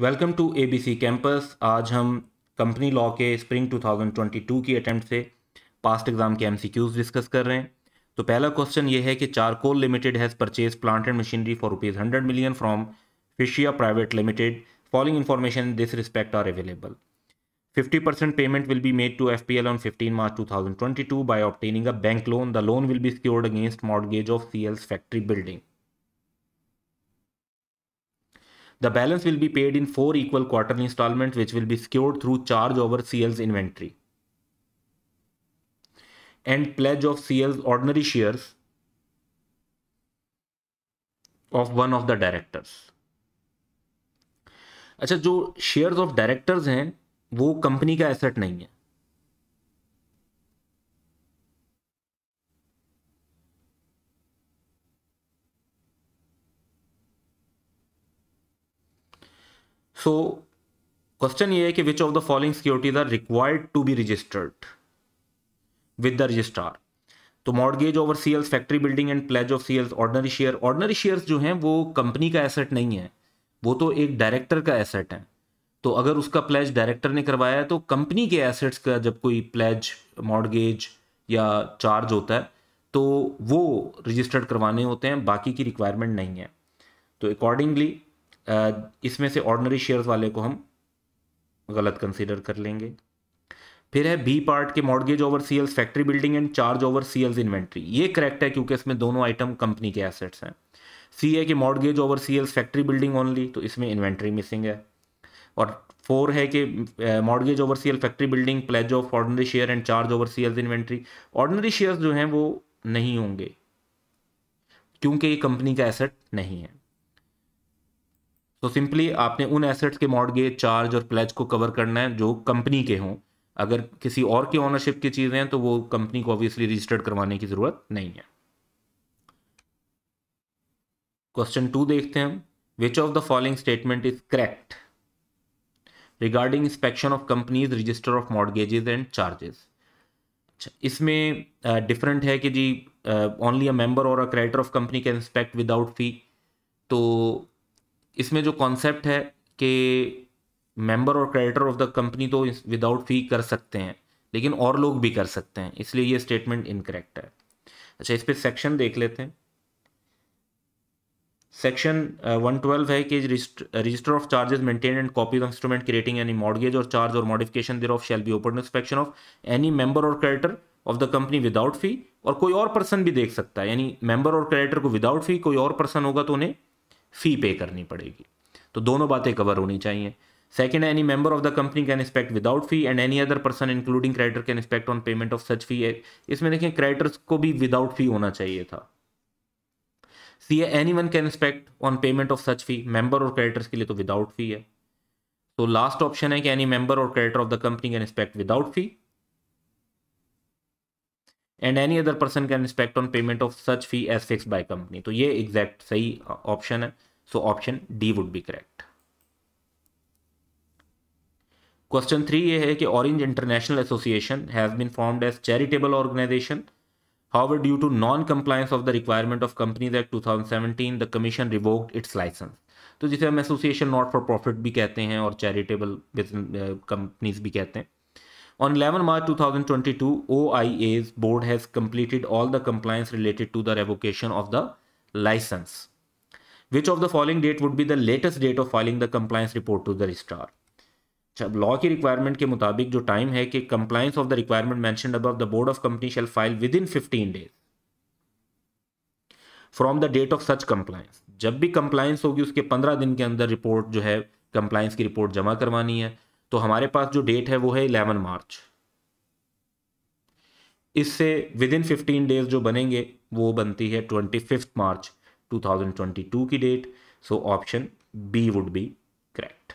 Welcome to ABC campus आज हम company law के स्प्रिंग 2022 की अटेम्प्ट से पास्ट एग्जाम के एमसीक्यूज डिस्कस कर रहे हैं तो पहला क्वेश्चन ये है कि Charcoal Limited has purchase plant and machinery for rupees hundred million from Fishia Private Limited following information in this respect are available fifty percent payment will be made to F P L on fifteen March two thousand twenty two by obtaining a bank loan the loan will be secured against mortgage of C L's factory building The balance will be paid in four equal quarterly installments, which will be secured through charge over CL's inventory. And pledge of CL's ordinary shares of one of the directors. अच्छा जो shares of directors हैं वो company का asset नहीं है so question ये है कि which of the following securities are required to be registered with the registrar तो mortgage over CL's factory building and pledge of CL's ordinary share ordinary shares जो हैं वो कंपनी का एसेट नहीं है वो तो एक डायरेक्टर का एसेट है तो अगर उसका प्लेज डायरेक्टर ने करवाया है तो कंपनी के एसेट्स का जब कोई प्लेज मॉडगेज या चार्ज होता है तो वो रजिस्टर्ड करवाने होते हैं बाकी की रिक्वायरमेंट नहीं है तो अकॉर्डिंगली इसमें से ऑर्डनरी शेयर्स वाले को हम गलत कंसिडर कर लेंगे फिर है बी पार्ट के mortgage over CL's factory building and charge over CL's inventory ये करेक्ट है क्योंकि इसमें दोनों आइटम कंपनी के एसेट्स हैं सी ए के mortgage over CL's factory building only तो इसमें इन्वेंट्री मिसिंग है और फोर है कि mortgage over CL factory building pledge of ordinary share and charge over CL's inventory ordinary shares जो हैं वो नहीं होंगे क्योंकि ये कंपनी का एसेट नहीं है तो सिंपली आपने उन एसेट्स के मॉडगेज चार्ज और प्लेज को कवर करना है जो कंपनी के हों अगर किसी और के ऑनरशिप की चीज़ें हैं तो वो कंपनी को ऑब्वियसली रजिस्टर्ड करवाने की ज़रूरत नहीं है क्वेश्चन टू देखते हैं which of the following statement is correct regarding inspection of companies register of mortgages and charges अच्छा इसमें डिफरेंट है कि जी ओनली अ मेंबर और a creditor of company can inspect without fee तो इसमें जो कॉन्सेप्ट है कि मेंबर और क्रेडिटर ऑफ द कंपनी तो विदाउट फी कर सकते हैं लेकिन और लोग भी कर सकते हैं इसलिए ये स्टेटमेंट इनकरेक्ट है अच्छा इस पर सेक्शन देख लेते हैं सेक्शन वन ट्वेल्व है कि register of charges maintain and copy instrument creating any mortgage और चार्ज और modification thereof shall be open inspection of any member और creditor of the company without fee और कोई और पर्सन भी देख सकता है यानी मेंबर और क्रेडिटर को विदाउट फी कोई और पर्सन होगा तो उन्हें फ़ी पे करनी पड़ेगी तो दोनों बातें कवर होनी चाहिए second any member of the company can expect without fee and any other person including creditor can expect on payment of such fee इसमें देखें क्रेडिटर्स को भी विदाउट फी होना चाहिए था C any one can expect on payment of such fee member और creditors के लिए तो विदाउट फी है तो लास्ट ऑप्शन है कि एनी मेंबर और creditor of the company can expect without fee and any other person can respect on payment of such fee as fix by company तो ये एग्जैक्ट सही ऑप्शन है so option D would be correct question three ये है कि Orange International Association has been formed as charitable organisation how due to non compliance of the requirement of company that two thousand seventeen the commission revoked its licence तो जिसे हम association not for profit भी कहते हैं और charitable companies uh, भी कहते हैं On 11 March 2022, OIA's board has completed all the compliance related to the revocation of the license. Which of the following date would be the latest date of filing the compliance report to the registrar? Law की requirement के मुताबिक जो time है कि compliance of the requirement mention above the board of company shall file within 15 days from the date of such compliance जब भी compliance होगी उसके 15 दिन के अंदर रिपोर्ट जो है कंप्लाइंस की रिपोर्ट जमा करवानी है तो हमारे पास जो डेट है वो है इलेवन मार्च इससे विद इन फिफ्टीन डेज जो बनेंगे वो बनती है twenty fifth March two thousand twenty two की date so option B would be correct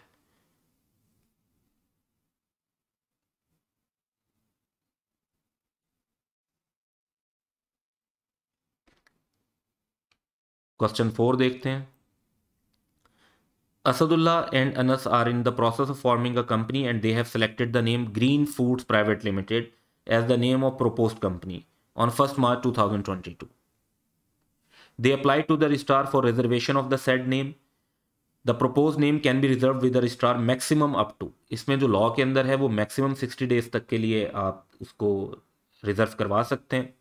question four देखते हैं Asadullah and Anas are in the process of forming a company and they have selected the name Green Foods Private Limited as the name of proposed company on 1st March 2022. They applied to the registrar for reservation of the said name. The proposed name can be reserved with the registrar maximum up to इसमें जो law के अंदर है वो maximum 60 days तक के लिए आप उसको रिजर्व करवा सकते हैं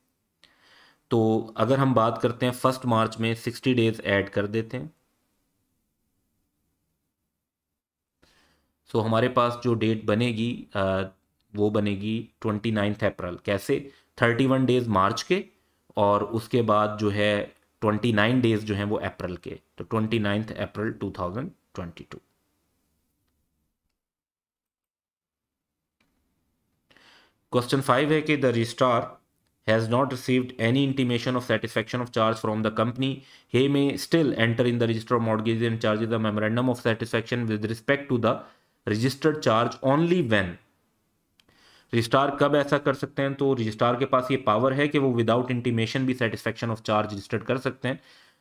तो अगर हम बात करते हैं फर्स्ट मार्च में 60 डेज ऐड कर देते हैं सो so, हमारे पास जो डेट बनेगी uh, वो बनेगी ट्वेंटी नाइन्थ अप्रैल कैसे थर्टी वन डेज मार्च के और उसके बाद जो है ट्वेंटी नाइन डेज जो है वो अप्रैल के तो twenty ninth April two thousand twenty two question five है कि the registrar has not received any intimation of satisfaction of charge from the company he may still enter in the register mortgage and charges the memorandum of satisfaction with respect to the registered charge only when registrar कब ऐसा कर सकते हैं तो registrar के पास ये power है कि वो विदाउट इंटीमेशन भी सेटिस्फेक्शन ऑफ चार्ज रजिस्टर्ड कर सकते हैं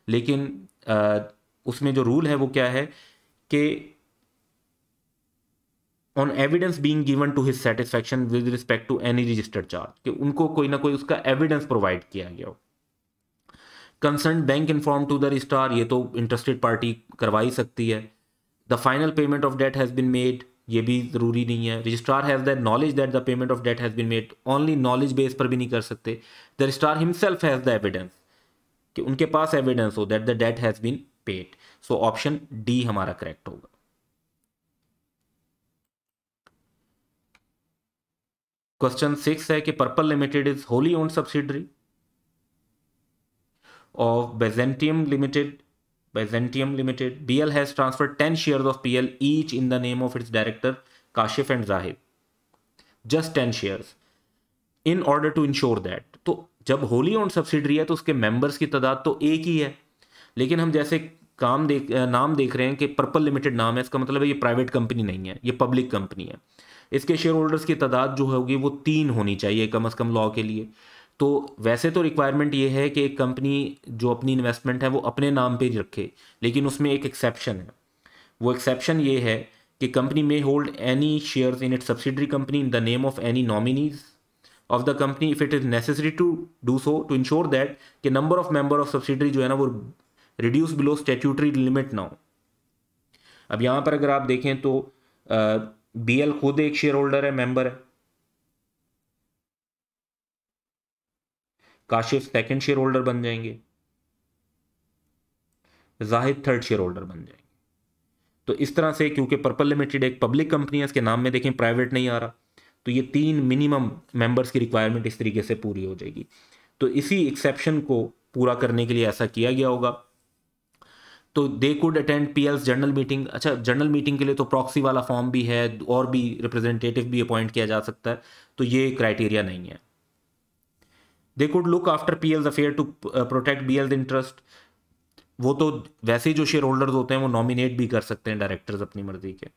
लेकिन उसमें जो रूल है वो क्या है कि on evidence being given to his satisfaction with respect to any registered charge कि उनको कोई ना कोई उसका एविडेंस प्रोवाइड किया गया हो concern bank inform to the registrar ये तो इंटरेस्टेड पार्टी करवा ही सकती है the final payment of debt has been made ये भी ज़रूरी नहीं है registrar has that knowledge that the payment of debt has been made only knowledge base पर भी नहीं कर सकते the registrar himself has the evidence कि उनके पास एविडेंस हो that the debt has been paid so option D हमारा करेक्ट होगा क्वेश्चन सिक्स है कि Purple Limited is wholly own subsidiary of Byzantium Limited Byzantium Limited. BL has transferred 10 shares of PL each in the name of its director Kashif and Zahid. Just 10 shares. In order to ensure that तो जब wholly owned subsidiary है तो उसके members की तादाद तो एक ही है लेकिन हम जैसे काम देख नाम देख रहे हैं कि पर्पल लिमिटेड नाम है इसका मतलब है ये प्राइवेट कंपनी नहीं है ये पब्लिक कंपनी है इसके शेयर होल्डर्स की तादाद जो होगी वो तीन होनी चाहिए कम अज़ कम लॉ के लिए तो वैसे तो रिक्वायरमेंट ये है कि एक कंपनी जो अपनी इन्वेस्टमेंट है वो अपने नाम पे रखे लेकिन उसमें एक एक्सेप्शन है वो एक्सेप्शन ये है कि कंपनी में hold any share in it subsidiary company in the name of any nominees of the company if it is necessary to do so to ensure that कि number of member of subsidiary जो है ना वो reduce below statutory limit ना हो अब यहाँ पर अगर आप देखें तो बी एल खुद एक शेयर होल्डर है मेंबर है काशिफ सेकंड शेयर होल्डर बन जाएंगे जाहिद थर्ड शेयर होल्डर बन जाएंगे तो इस तरह से क्योंकि पर्पल लिमिटेड एक पब्लिक कंपनी है इसके नाम में देखें प्राइवेट नहीं आ रहा तो ये तीन मिनिमम मेंबर्स की रिक्वायरमेंट इस तरीके से पूरी हो जाएगी तो इसी एक्सेप्शन को पूरा करने के लिए ऐसा किया गया होगा तो they could attend P general meeting अच्छा जनरल मीटिंग के लिए तो प्रॉक्सी वाला फॉर्म भी है और भी रिप्रेजेंटेटिव भी अपॉइंट किया जा सकता है तो ये क्राइटेरिया नहीं है they could look after P L affair to protect B L's interest वो तो वैसे ही जो शेयर होल्डर्स होते हैं वो नॉमिनेट भी कर सकते हैं डायरेक्टर्स अपनी मर्जी के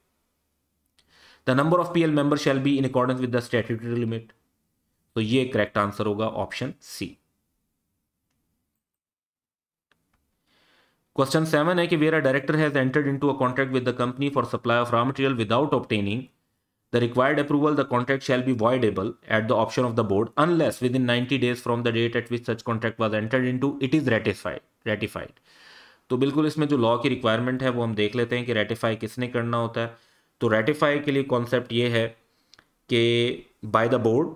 the number of P L member shall be in accordance with the statutory limit तो ये करेक्ट आंसर होगा ऑप्शन सी क्वेश्चन सेवन है कि where a director has entered into a contract with the company for supply of raw material without obtaining The required approval, the contract shall be voidable at the option of the board unless within 90 days from the date at which such contract was entered into it is ratified ratified. तो बिल्कुल इसमें जो law की requirement है वो हम देख लेते हैं कि रेटिफाई किसने करना होता है तो रेटिफाई के लिए कॉन्सेप्ट ये है कि बाय द बोर्ड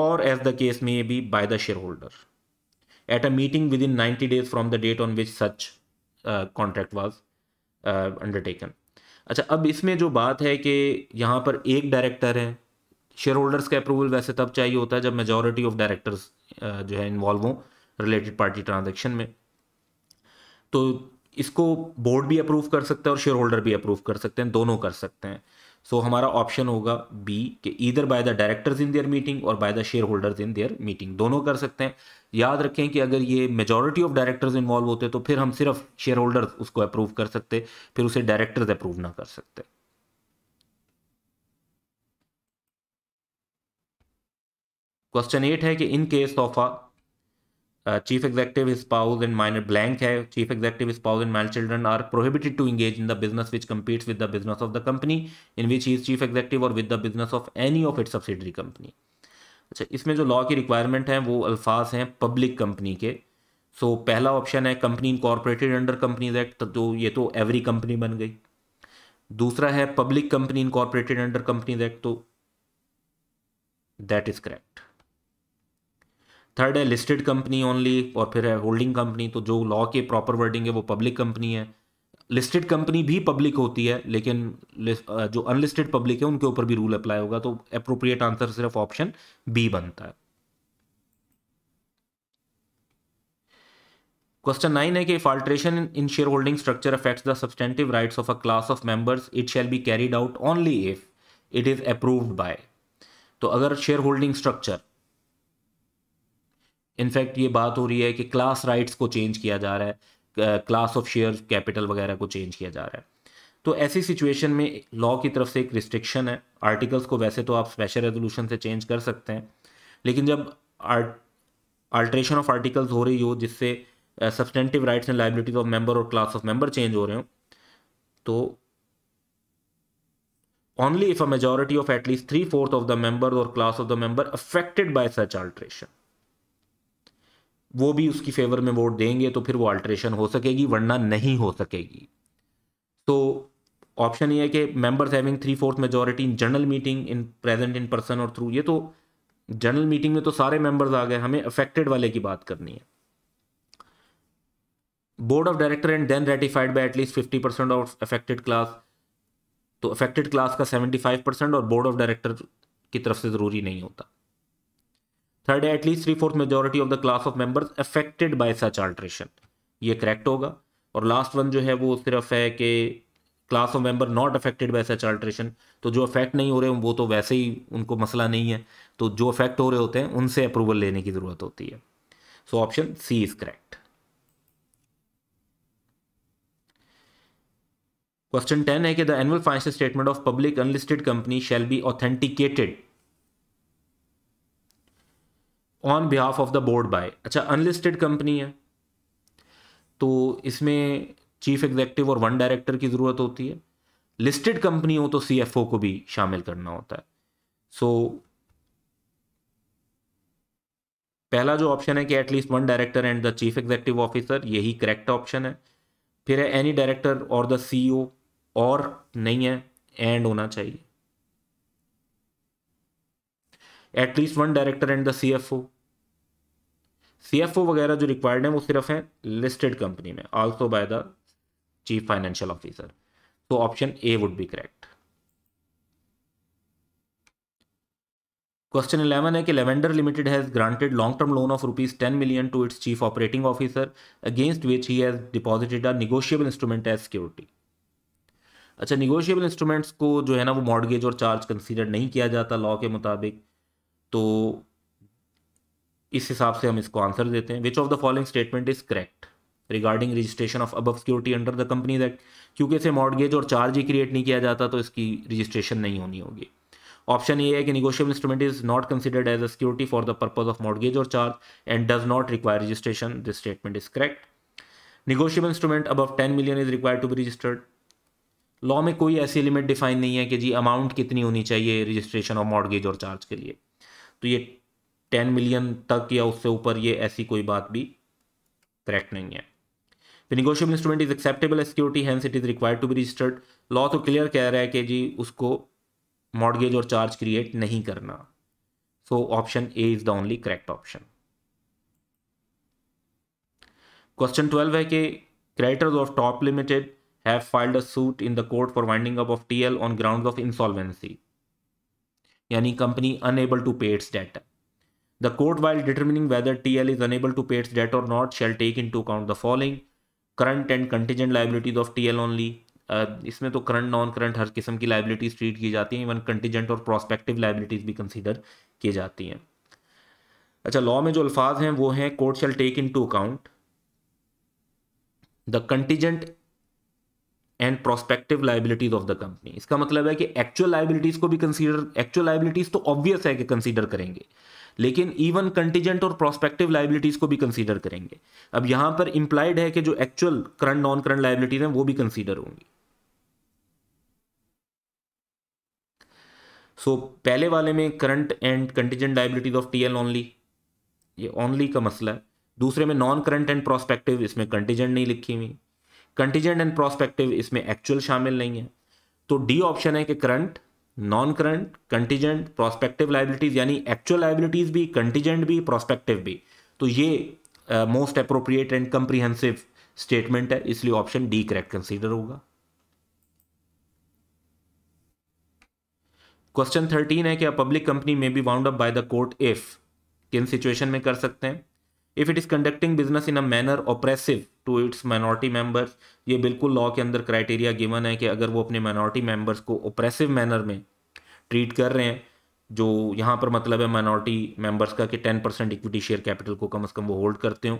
और as the case may be by the shareholder at a meeting within ninety days from the date on which such contract was undertaken अच्छा अब इसमें जो बात है कि यहाँ पर एक डायरेक्टर है शेयर होल्डर्स का अप्रूवल वैसे तब चाहिए होता है जब मेजोरिटी ऑफ डायरेक्टर्स जो है इन्वॉल्व हों रिलेटेड पार्टी ट्रांजेक्शन में तो इसको बोर्ड भी अप्रूव कर सकता है और शेयर होल्डर भी अप्रूव कर सकते हैं दोनों कर सकते हैं सो so, हमारा ऑप्शन होगा बी कि either by the directors in their meeting और by the shareholders in their meeting दोनों कर सकते हैं याद रखें कि अगर ये मेजोरिटी ऑफ डायरेक्टर्स इन्वॉल्व होते तो फिर हम सिर्फ शेयर होल्डर्स उसको अप्रूव कर सकते फिर उसे डायरेक्टर्स अप्रूव ना कर सकते क्वेश्चन एट है कि in case of a chief executive spouse and minor blank है chief executive spouse and minor children are prohibited to engage in the business which competes with the business of the company in which is chief executive और with the business of any of it subsidiary company अच्छा इसमें जो law की requirement हैं वो अल्फाज हैं public company के सो so, पहला ऑप्शन है company incorporated under companies act तो ये तो एवरी कंपनी बन गई दूसरा है public company incorporated under companies act तो दैट इज करेक्ट थर्ड है लिस्टेड कंपनी ओनली और फिर है होल्डिंग कंपनी तो जो लॉ के प्रॉपर वर्डिंग है वो पब्लिक कंपनी है लिस्टेड कंपनी भी पब्लिक होती है लेकिन जो अनलिस्टेड पब्लिक है उनके ऊपर भी रूल अप्लाई होगा तो अप्रोप्रिएट आंसर सिर्फ ऑप्शन बी बनता है क्वेश्चन नाइन है कि if alteration in shareholding structure affects the substantive rights of a class of members it shall be carried out only if it is approved by तो अगर share shareholding structure in fact ये बात हो रही है कि क्लास राइट्स को change किया जा रहा है क्लास ऑफ शेयर कैपिटल वगैरह को चेंज किया जा रहा है तो ऐसी सिचुएशन में लॉ की तरफ से एक रिस्ट्रिक्शन है आर्टिकल्स को वैसे तो आप स्पेशल रेजोल्यूशन से चेंज कर सकते हैं लेकिन जब अल्ट्रेशन ऑफ आर्टिकल्स हो रही हो जिससे substantive rights and liabilities of member और क्लास ऑफ मेंबर चेंज हो रहे हो तो only if a majority of at least three fourth of the member और class of the member affected by such alteration वो भी उसकी फेवर में वोट देंगे तो फिर वो अल्ट्रेशन हो सकेगी वरना नहीं हो सकेगी तो ऑप्शन ये है कि members having three fourth majority in general meeting in present in person और थ्रू ये तो जनरल मीटिंग में तो सारे मेंबर्स आ गए हमें अफेक्टेड वाले की बात करनी है board of director and then ratified by at least fifty percent of affected class तो अफेक्टेड क्लास का सेवेंटी फाइव परसेंट और बोर्ड ऑफ डायरेक्टर की तरफ से ज़रूरी नहीं होता थर्ड है at least three fourth majority of the class of members affected by such alteration ये करेक्ट होगा और लास्ट वन जो है वो सिर्फ है कि class of member not affected by such alteration तो जो अफेक्ट नहीं हो रहे वो तो वैसे ही उनको मसला नहीं है तो जो अफेक्ट हो रहे होते हैं उनसे अप्रूवल लेने की ज़रूरत होती है so option C is correct question ten है कि the annual financial statement of public unlisted company shall be authenticated on behalf of the board by अच्छा अनलिस्टेड कंपनी है तो इसमें चीफ एग्जेक्टिव और वन डायरेक्टर की ज़रूरत होती है लिस्टेड कंपनी हो तो सी को भी शामिल करना होता है सो so, पहला जो ऑप्शन है कि at least one director and the chief executive officer यही करेक्ट ऑप्शन है फिर है एनी डायरेक्टर और द सीईओ e और नहीं है एंड होना चाहिए at least one director and the CFO C F O वगैरह जो रिक्वायर्ड है वो सिर्फ है लिस्टेड कंपनी में also by the chief financial officer तो option A would be correct question eleven है कि Lavender limited has granted long term loan of rupees ten million to its chief operating officer against which he has deposited a negotiable instrument as security अच्छा negotiable instruments को जो है ना वो mortgage और charge consider नहीं किया जाता लॉ के मुताबिक तो इस हिसाब से हम इसको आंसर देते हैं which of the following statement is correct regarding registration of अब security under the Companies Act क्योंकि इसे मॉडगेज और चार्ज ही क्रिएट नहीं किया जाता तो इसकी रजिस्ट्रेशन नहीं होनी होगी ऑप्शन ये है कि negotiable instrument is not considered as a security for the purpose of mortgage और charge and does not require registration this statement is correct negotiable instrument अब ten million is require to be registered law में कोई ऐसी limit define नहीं है कि जी amount कितनी होनी चाहिए रजिस्ट्रेशन ऑफ मॉडगेज और चार्ज के लिए तो ये टेन मिलियन तक या उससे ऊपर ये ऐसी कोई बात भी करेक्ट नहीं है फिर negotiable instrument is acceptable security hence it is required to be registered law तो क्लियर कह रहा है कि जी उसको मॉडगेज और चार्ज क्रिएट नहीं करना so option A is the only correct option question twelve है कि creditors of Top limited have filed a suit in the court for winding up of TL on ground of insolvency यानी company unable to pay its debt The court, while determining whether TL is unable to pay its debt or not, shall take into account the following current and contingent liabilities of T L only इसमें तो current non current हर किस्म की liabilities treat की जाती हैं even contingent और prospective liabilities भी consider की जाती हैं अच्छा लॉ में जो अल्फाज हैं वो हैं court shall take into account the contingent and prospective liabilities of the company इसका मतलब है कि एक्चुअल लाइबिलिटीज को भी कंसिडर एक्चुअल लाइबिलिटीज तो ऑब्वियस है कि कंसिडर करेंगे लेकिन इवन कंटिजेंट और प्रोस्पेक्टिव लाइबिलिटीज को भी कंसिडर करेंगे अब यहां पर इंप्लाइड है कि जो actual current non current liabilities हैं वो भी कंसिडर होंगी सो so, पहले वाले में current and contingent liabilities of T L only ये ओनली का मसला है दूसरे में नॉन करंट एंड प्रोस्पेक्टिव इसमें कंटिजेंट नहीं लिखी हुई कंटीजेंट एंड प्रोस्पेक्टिव इसमें एक्चुअल शामिल नहीं है तो डी ऑप्शन है कि current non current contingent prospective liabilities यानी एक्चुअल लाइबिलिटीज भी कंटीजेंट भी प्रोस्पेक्टिव भी तो ये most appropriate and comprehensive statement है इसलिए ऑप्शन डी करेक्ट कंसीडर होगा क्वेश्चन थर्टीन है कि पब्लिक कंपनी में be wound up by the court if किन सिचुएशन में कर सकते हैं if it is conducting business in a manner oppressive to its minority members ये बिल्कुल लॉ के अंदर क्राइटेरिया गिवन है कि अगर वो अपने माइनॉरिटी मेंबर्स को ओप्रेसिव मैनर में ट्रीट कर रहे हैं जो यहाँ पर मतलब है माइनॉरिटी मेंबर्स का कि ten percent equity share capital को कम से कम वो होल्ड करते हो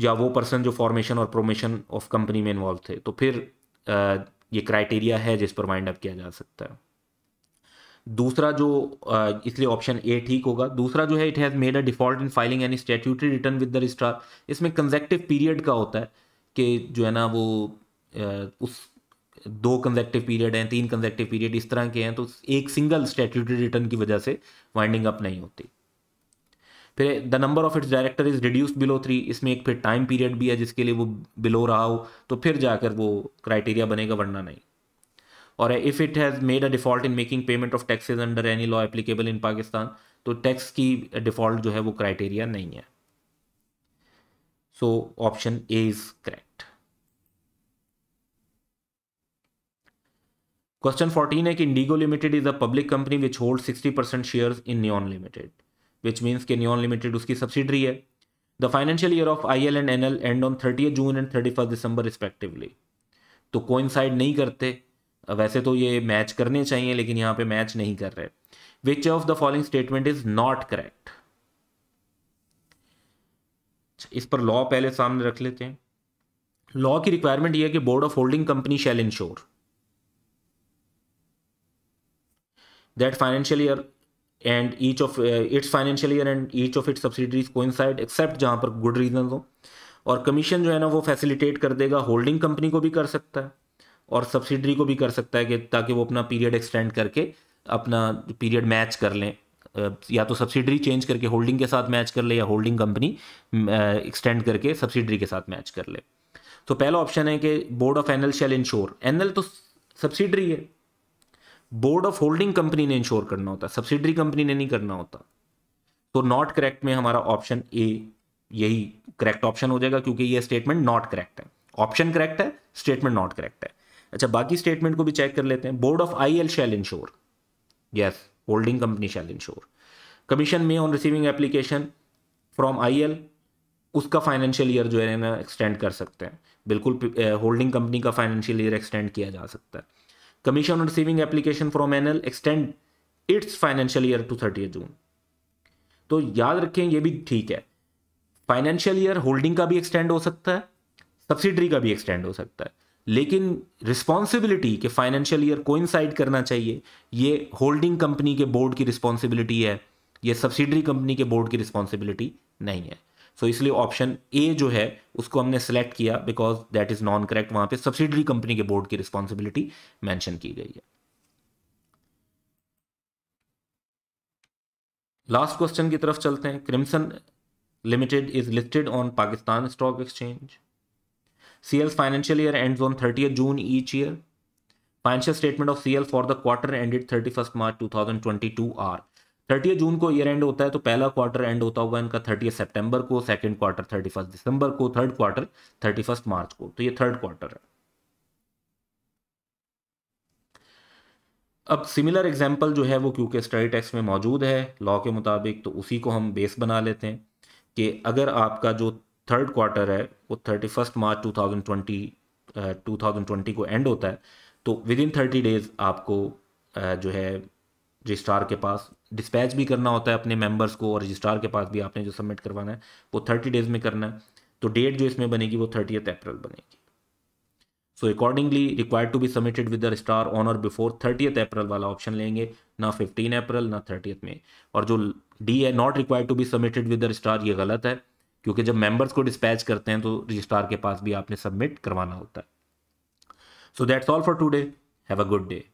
या वो पर्सन जो फॉर्मेशन और प्रोमेशन ऑफ कंपनी में इन्वॉल्व थे तो फिर आ, ये क्राइटेरिया है जिस पर माइंड अप किया जा सकता है दूसरा जो इसलिए ऑप्शन ए ठीक होगा दूसरा जो है it has made a default in filing any statutory return with the registrar इसमें कंजेक्टिव पीरियड का होता है कि जो है ना वो उस दो कंजेक्टिव पीरियड हैं तीन कंजेक्टिव पीरियड इस तरह के हैं तो एक सिंगल स्टेट्यूटरी रिटर्न की वजह से वाइंडिंग अप नहीं होती फिर the number of its director is reduced below three इसमें एक फिर टाइम पीरियड भी है जिसके लिए वो बिलो रहा हो तो फिर जाकर वो क्राइटेरिया बनेगा वरना नहीं और if it has made a default in making payment of taxes under any law applicable in Pakistan तो टैक्स की डिफ़ॉल्ट जो है वो क्राइटेरिया नहीं है so option A is correct question fourteen है कि Indigo limited is a public company which hold sixty percent share in Neon limited which means के नियॉन लिमिटेड उसकी सब्सिडरी है the financial year of I L and N L end on thirty June and thirty first December respectively तो coincide नहीं करते वैसे तो ये match करने चाहिए लेकिन यहाँ पे मैच नहीं कर रहे which of the following statement is not correct इस पर लॉ पहले सामने रख लेते हैं लॉ की रिक्वायरमेंट यह है कि board of holding company shall ensure that financial year end each of its financial year end each of its subsidies inside except जहां पर गुड रीजन हो और कमीशन जो है ना वो फैसिलिटेट कर देगा होल्डिंग कंपनी को भी कर सकता है और सब्सिडरी को भी कर सकता है कि ताकि वो अपना पीरियड एक्सटेंड करके अपना पीरियड मैच कर लें या तो सब्सिडरी चेंज करके होल्डिंग के साथ मैच कर ले या होल्डिंग कंपनी एक्सटेंड करके सब्सिडरी के साथ मैच कर ले तो पहला ऑप्शन है कि board of NL shall ensure NL तो सब्सिडरी है बोर्ड ऑफ होल्डिंग कंपनी ने इंश्योर करना होता सब्सिडरी कंपनी ने नहीं करना होता तो नॉट करेक्ट में हमारा ऑप्शन ए यही करेक्ट ऑप्शन हो जाएगा क्योंकि यह स्टेटमेंट नॉट करेक्ट है ऑप्शन करेक्ट है स्टेटमेंट नॉट करेक्ट है अच्छा बाकी स्टेटमेंट को भी चेक कर लेते हैं board of I L shall ensure yes holding company shall ensure commission may on receiving application from I L उसका फाइनेंशियल ईयर जो है ना एक्सटेंड कर सकते हैं बिल्कुल होल्डिंग कंपनी का फाइनेंशियल ईयर एक्सटेंड किया जा सकता है commission on receiving application from N L extend its financial year to thirty June तो याद रखें ये भी ठीक है फाइनेंशियल ईयर होल्डिंग का भी एक्सटेंड हो सकता है सब्सिडरी का भी एक्सटेंड हो सकता है लेकिन रिस्पॉन्सिबिलिटी के फाइनेंशियल ईयर कोइंसाइड करना चाहिए ये होल्डिंग कंपनी के बोर्ड की रिस्पॉन्सिबिलिटी है ये सब्सिडरी कंपनी के बोर्ड की रिस्पॉन्सिबिलिटी नहीं है सो so, इसलिए ऑप्शन ए जो है उसको हमने सेलेक्ट किया because that is non correct वहां पे सब्सिडरी कंपनी के बोर्ड की रिस्पॉन्सिबिलिटी मेंशन की गई है लास्ट क्वेश्चन की तरफ चलते हैं Crimson limited is listed on Pakistan stock exchange CL's financial year ends on 30th June each year. Financial statement of CL for the quarter ended 31st March 2022 are 30 जून को year and होता है तो पहला क्वार्टर एंड होता होगा इनका thirty सितंबर को सेकेंड क्वार्टर थर्टी फर्स्ट दिसंबर को थर्ड क्वार्टर थर्टी फर्स्ट मार्च को तो ये थर्ड क्वार्टर है अब सिमिलर एग्जाम्पल जो है वो क्योंकि स्टडी टेक्स में मौजूद है लॉ के मुताबिक तो उसी को हम बेस बना लेते हैं कि अगर आपका जो थर्ड क्वार्टर है वो थर्टी फर्स्ट मार्च two thousand twenty two thousand twenty को एंड होता है तो विद इन थर्टी डेज आपको uh, जो है रजिस्ट्रार के पास डिस्पैच भी करना होता है अपने मेंबर्स को और रजिस्ट्रार के पास भी आपने जो सबमिट करवाना है वो थर्टी डेज में करना है तो डेट जो इसमें बनेगी वो थर्टीथ अप्रैल बनेगी so accordingly required to be submitted with the star on और बिफोर थर्टीथ अप्रैल वाला ऑप्शन लेंगे ना फिफ्टीन अप्रैल ना थर्टीथ में और जो डी है not required to be submitted with the star ये गलत है क्योंकि जब मेंबर्स को डिस्पैच करते हैं तो रजिस्ट्रार के पास भी आपने सबमिट करवाना होता है so that's all for today have a good day